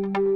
Thank you.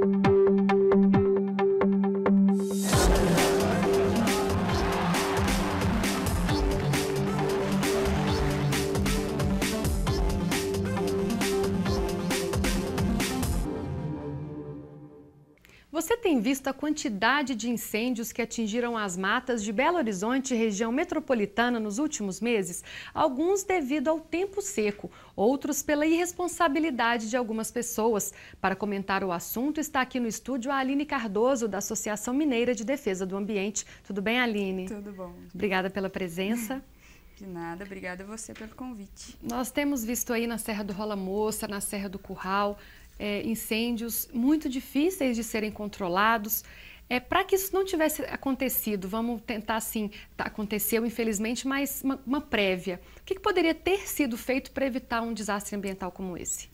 em vista a quantidade de incêndios que atingiram as matas de Belo Horizonte e região metropolitana nos últimos meses, alguns devido ao tempo seco, outros pela irresponsabilidade de algumas pessoas. Para comentar o assunto, está aqui no estúdio a Aline Cardoso, da Associação Mineira de Defesa do Ambiente. Tudo bem, Aline? Tudo bom. Obrigada pela presença. De nada, obrigada a você pelo convite. Nós temos visto aí na Serra do Rola Moça, na Serra do Curral, é, incêndios muito difíceis de serem controlados. É, Para que isso não tivesse acontecido, vamos tentar assim, tá, aconteceu infelizmente, mas uma, uma prévia. O que, que poderia ter sido feito para evitar um desastre ambiental como esse?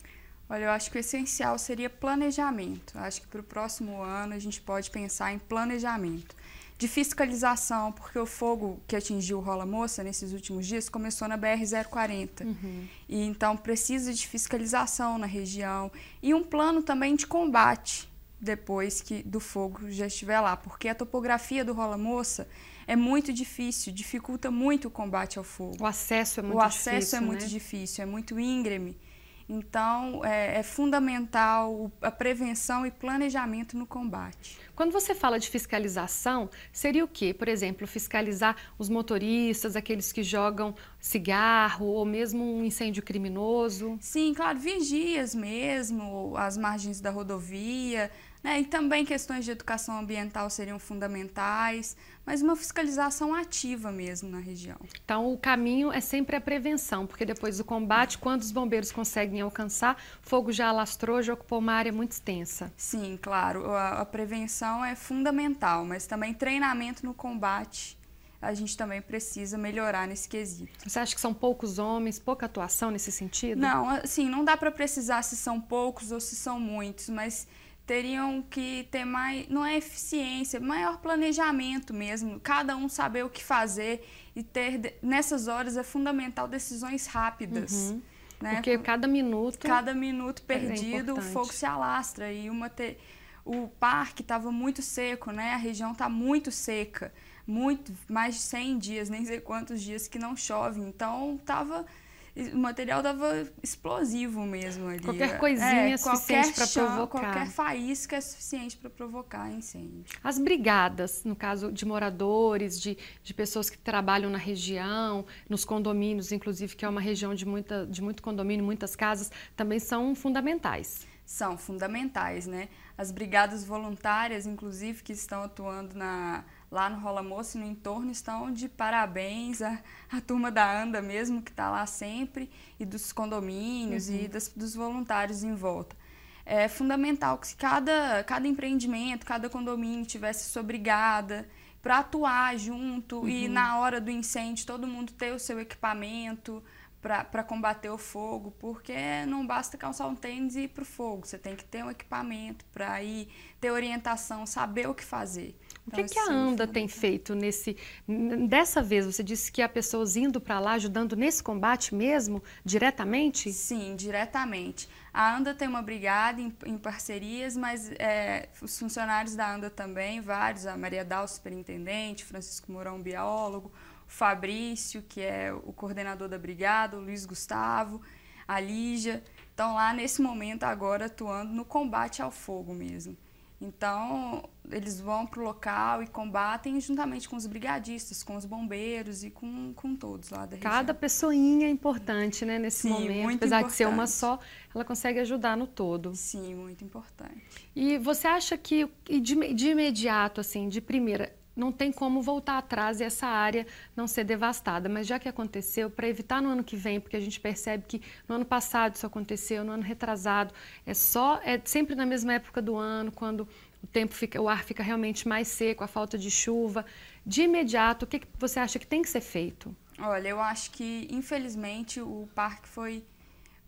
Olha, eu acho que o essencial seria planejamento. acho que para o próximo ano a gente pode pensar em planejamento de fiscalização, porque o fogo que atingiu Rola Moça nesses últimos dias começou na BR-040. Uhum. E então precisa de fiscalização na região e um plano também de combate depois que do fogo já estiver lá, porque a topografia do Rola Moça é muito difícil, dificulta muito o combate ao fogo. O acesso é muito difícil. O acesso é né? muito difícil, é muito íngreme. Então, é, é fundamental a prevenção e planejamento no combate. Quando você fala de fiscalização, seria o quê? Por exemplo, fiscalizar os motoristas, aqueles que jogam cigarro ou mesmo um incêndio criminoso? Sim, claro, vigias mesmo, as margens da rodovia, né? E também questões de educação ambiental seriam fundamentais, mas uma fiscalização ativa mesmo na região. Então, o caminho é sempre a prevenção, porque depois do combate, quando os bombeiros conseguem alcançar, fogo já alastrou, já ocupou uma área muito extensa. Sim, claro. A, a prevenção é fundamental, mas também treinamento no combate a gente também precisa melhorar nesse quesito. Você acha que são poucos homens, pouca atuação nesse sentido? Não, assim, não dá para precisar se são poucos ou se são muitos, mas teriam que ter mais, não é eficiência, maior planejamento mesmo, cada um saber o que fazer e ter, nessas horas é fundamental decisões rápidas. Uhum. Né? Porque cada minuto. Cada minuto é perdido, é o fogo se alastra. E uma te... o parque estava muito seco, né? A região está muito seca. Muito, mais de 100 dias, nem sei quantos dias que não chove. Então, estava o material dava explosivo mesmo ali. Qualquer é, coisinha é, é suficiente para provocar. Qualquer faísca é suficiente para provocar incêndio. As brigadas, no caso de moradores, de, de pessoas que trabalham na região, nos condomínios, inclusive, que é uma região de, muita, de muito condomínio, muitas casas, também são fundamentais. São fundamentais, né? As brigadas voluntárias, inclusive, que estão atuando na lá no Rola Moça e no entorno estão de parabéns a, a turma da ANDA mesmo, que está lá sempre, e dos condomínios uhum. e das, dos voluntários em volta. É fundamental que cada, cada empreendimento, cada condomínio tivesse sua brigada para atuar junto uhum. e na hora do incêndio todo mundo ter o seu equipamento, para combater o fogo, porque não basta calçar um tênis e ir para o fogo, você tem que ter um equipamento para ir, ter orientação, saber o que fazer. O que, então, que a assim, ANDA tem feito nesse. Dessa vez, você disse que há pessoas indo para lá ajudando nesse combate mesmo, diretamente? Sim, diretamente. A ANDA tem uma brigada em, em parcerias, mas é, os funcionários da ANDA também, vários, a Maria Dal, superintendente, Francisco Mourão, biólogo, Fabrício, que é o coordenador da brigada, o Luiz Gustavo, a Lígia, estão lá nesse momento agora atuando no combate ao fogo mesmo. Então, eles vão para o local e combatem juntamente com os brigadistas, com os bombeiros e com, com todos lá da região. Cada pessoinha é importante, né, nesse Sim, momento. Apesar importante. de ser uma só, ela consegue ajudar no todo. Sim, muito importante. E você acha que, de, de imediato, assim, de primeira, não tem como voltar atrás e essa área não ser devastada. Mas já que aconteceu, para evitar no ano que vem, porque a gente percebe que no ano passado isso aconteceu, no ano retrasado, é só é sempre na mesma época do ano, quando o tempo fica, o ar fica realmente mais seco, a falta de chuva. De imediato, o que, que você acha que tem que ser feito? Olha, eu acho que infelizmente o parque foi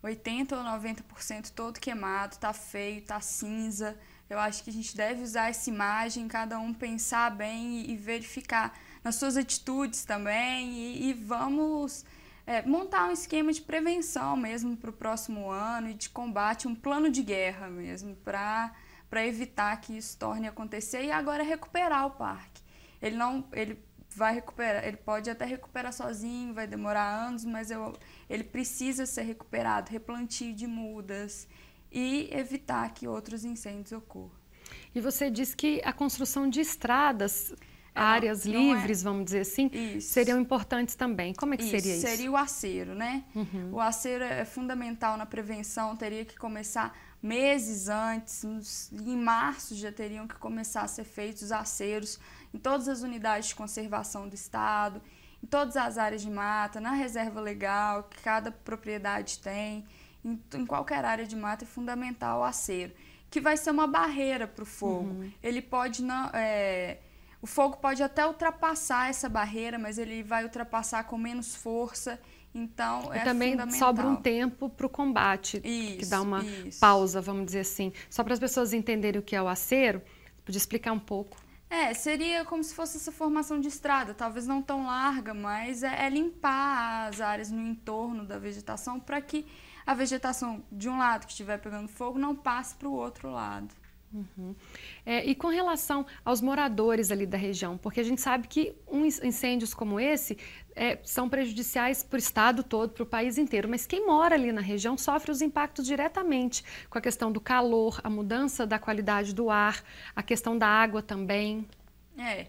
80 ou 90% todo queimado, está feio, está cinza. Eu acho que a gente deve usar essa imagem, cada um pensar bem e, e verificar nas suas atitudes também e, e vamos é, montar um esquema de prevenção mesmo para o próximo ano e de combate, um plano de guerra mesmo para para evitar que isso torne a acontecer e agora recuperar o parque. Ele não, ele vai recuperar, ele pode até recuperar sozinho, vai demorar anos, mas eu, ele precisa ser recuperado, replantio de mudas, e evitar que outros incêndios ocorram. E você diz que a construção de estradas, é, áreas é livres, é. vamos dizer assim, isso. seriam importantes também. Como é que isso, seria isso? Seria o acero, né? Uhum. O acero é fundamental na prevenção, teria que começar meses antes, em março já teriam que começar a ser feitos os aceros em todas as unidades de conservação do estado, em todas as áreas de mata, na reserva legal que cada propriedade tem em, em qualquer área de mata é fundamental o aceiro que vai ser uma barreira para o fogo. Uhum. Ele pode não. É, o fogo pode até ultrapassar essa barreira, mas ele vai ultrapassar com menos força. Então, e é também sobra um tempo para o combate, isso, que dá uma isso. pausa, vamos dizer assim. Só para as pessoas entenderem o que é o acero, podia explicar um pouco. É, seria como se fosse essa formação de estrada, talvez não tão larga, mas é, é limpar as áreas no entorno da vegetação para que a vegetação de um lado que estiver pegando fogo não passe para o outro lado. Uhum. É, e com relação aos moradores ali da região, porque a gente sabe que um incêndios como esse é, são prejudiciais para o estado todo, para o país inteiro, mas quem mora ali na região sofre os impactos diretamente com a questão do calor, a mudança da qualidade do ar, a questão da água também. É,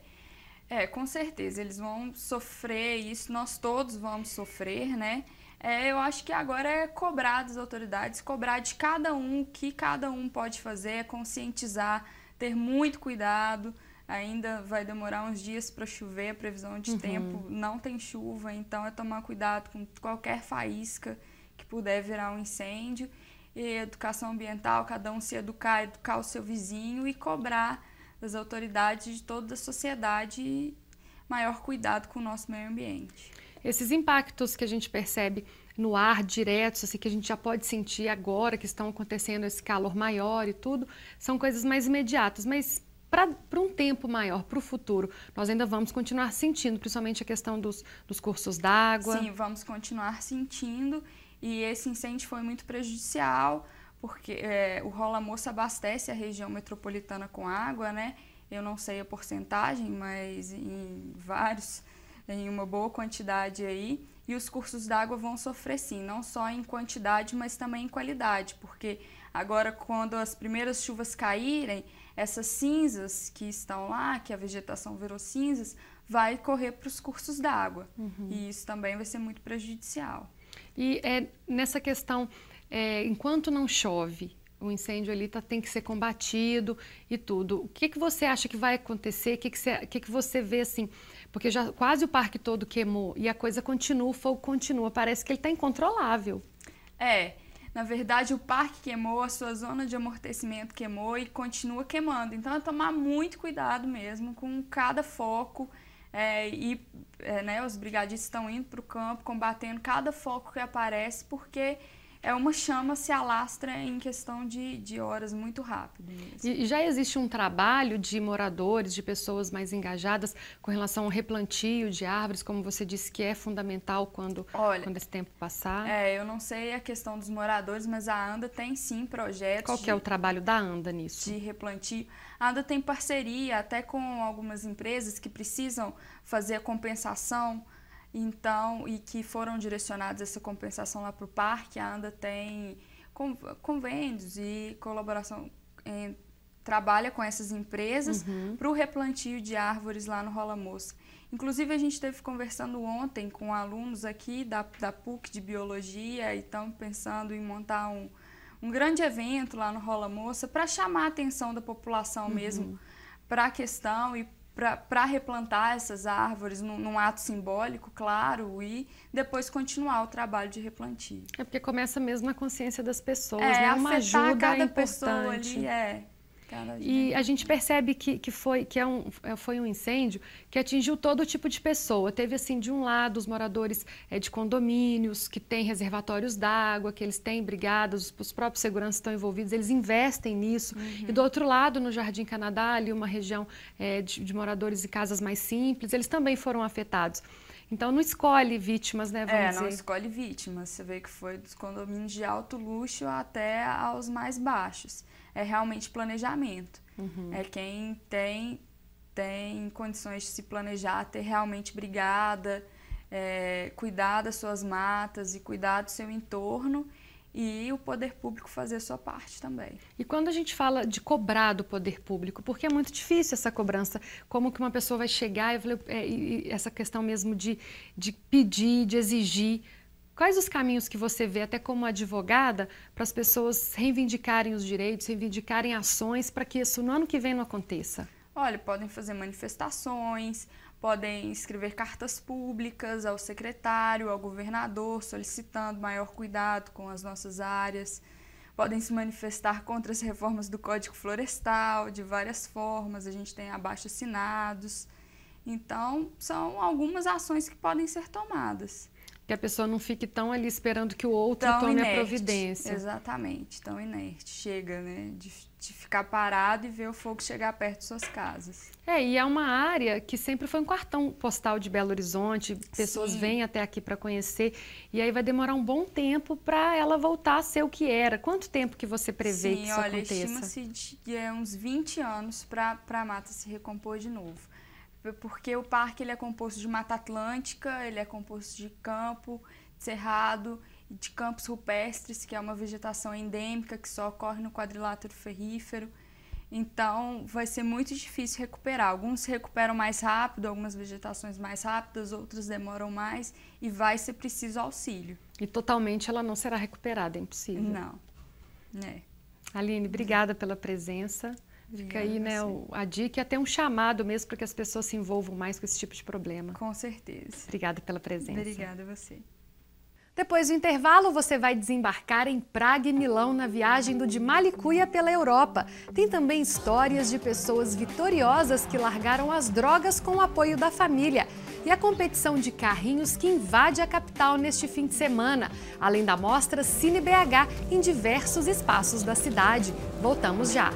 é com certeza, eles vão sofrer isso, nós todos vamos sofrer, né? É, eu acho que agora é cobrar das autoridades, cobrar de cada um o que cada um pode fazer, é conscientizar, ter muito cuidado. Ainda vai demorar uns dias para chover, a previsão de uhum. tempo não tem chuva, então é tomar cuidado com qualquer faísca que puder virar um incêndio. E educação ambiental, cada um se educar, educar o seu vizinho e cobrar das autoridades de toda a sociedade maior cuidado com o nosso meio ambiente esses impactos que a gente percebe no ar diretos, assim, que a gente já pode sentir agora que estão acontecendo esse calor maior e tudo, são coisas mais imediatas, mas para um tempo maior, para o futuro, nós ainda vamos continuar sentindo, principalmente a questão dos, dos cursos d'água. Sim, vamos continuar sentindo e esse incêndio foi muito prejudicial, porque é, o Rola Moça abastece a região metropolitana com água, né? Eu não sei a porcentagem, mas em vários em uma boa quantidade aí. E os cursos d'água vão sofrer sim, não só em quantidade, mas também em qualidade, porque agora, quando as primeiras chuvas caírem, essas cinzas que estão lá, que a vegetação virou cinzas, vai correr para os cursos d'água. Uhum. E isso também vai ser muito prejudicial. E é, nessa questão, é, enquanto não chove, o incêndio ali tá, tem que ser combatido e tudo. O que, que você acha que vai acontecer? O que, que, você, o que, que você vê assim? porque já quase o parque todo queimou e a coisa continua, o fogo continua. Parece que ele está incontrolável. É. Na verdade, o parque queimou, a sua zona de amortecimento queimou e continua queimando. Então, é tomar muito cuidado mesmo com cada foco. É, e é, né, os brigadistas estão indo para o campo, combatendo cada foco que aparece, porque é uma chama se alastra em questão de, de horas muito rápido. E, e já existe um trabalho de moradores, de pessoas mais engajadas com relação ao replantio de árvores, como você disse que é fundamental quando, Olha, quando esse tempo passar? É, eu não sei a questão dos moradores, mas a ANDA tem sim projetos. Qual é de, é o trabalho da ANDA nisso? De replantio. A ANDA tem parceria até com algumas empresas que precisam fazer a compensação então, e que foram direcionados essa compensação lá para o parque, a ANDA tem convênios e colaboração, em, eh, trabalha com essas empresas uhum. para o replantio de árvores lá no Rola Moça. Inclusive, a gente esteve conversando ontem com alunos aqui da, da PUC de Biologia e estão pensando em montar um, um grande evento lá no Rola Moça para chamar a atenção da população uhum. mesmo para a questão e para replantar essas árvores num, num, ato simbólico, claro, e depois continuar o trabalho de replantio. É porque começa mesmo na consciência das pessoas, é, né? Uma ajuda cada importante. pessoa ali, é e a gente percebe que, que, foi, que é um, é, foi um incêndio que atingiu todo tipo de pessoa. Teve, assim, de um lado, os moradores é, de condomínios, que têm reservatórios d'água, que eles têm brigadas, os próprios seguranças estão envolvidos, eles investem nisso. Uhum. E do outro lado, no Jardim Canadá, ali uma região é, de, de moradores e casas mais simples, eles também foram afetados. Então não escolhe vítimas, né? Vamos é, dizer. não escolhe vítimas. Você vê que foi dos condomínios de alto luxo até aos mais baixos. É realmente planejamento. Uhum. É quem tem, tem condições de se planejar, ter realmente brigada, é, cuidar das suas matas e cuidar do seu entorno e o poder público fazer sua parte também. E quando a gente fala de cobrar do poder público, porque é muito difícil essa cobrança, como que uma pessoa vai chegar e, falei, é, e essa questão mesmo de, de pedir, de exigir, quais os caminhos que você vê, até como advogada, para as pessoas reivindicarem os direitos, reivindicarem ações para que isso no ano que vem não aconteça? Olha, podem fazer manifestações, podem escrever cartas públicas ao secretário, ao governador, solicitando maior cuidado com as nossas áreas, podem se manifestar contra as reformas do Código Florestal de várias formas, a gente tem abaixo assinados. Então, são algumas ações que podem ser tomadas. Que a pessoa não fique tão ali esperando que o outro tão tome inerte. a providência. Exatamente, tão inerte. Chega, né? De de ficar parado e ver o fogo chegar perto de suas casas. É, e é uma área que sempre foi um quartão postal de Belo Horizonte, pessoas Sim. vêm até aqui para conhecer, e aí vai demorar um bom tempo para ela voltar a ser o que era. Quanto tempo que você prevê Sim, que isso olha, aconteça? estima-se de é, uns 20 anos para a mata se recompor de novo. Porque o parque ele é composto de mata atlântica, ele é composto de campo, de cerrado, de campos rupestres, que é uma vegetação endêmica que só ocorre no quadrilátero ferrífero. Então, vai ser muito difícil recuperar. Alguns se recuperam mais rápido, algumas vegetações mais rápidas, outros demoram mais e vai ser preciso auxílio. E totalmente ela não será recuperada, é impossível. Não. É. Aline, obrigada pela presença. Fica aí né, a dica e até um chamado mesmo para que as pessoas se envolvam mais com esse tipo de problema. Com certeza. Obrigada pela presença. Obrigada a você. Depois do intervalo, você vai desembarcar em Praga e Milão na viagem do De Malicuia pela Europa. Tem também histórias de pessoas vitoriosas que largaram as drogas com o apoio da família. E a competição de carrinhos que invade a capital neste fim de semana, além da mostra Cine BH em diversos espaços da cidade. Voltamos já!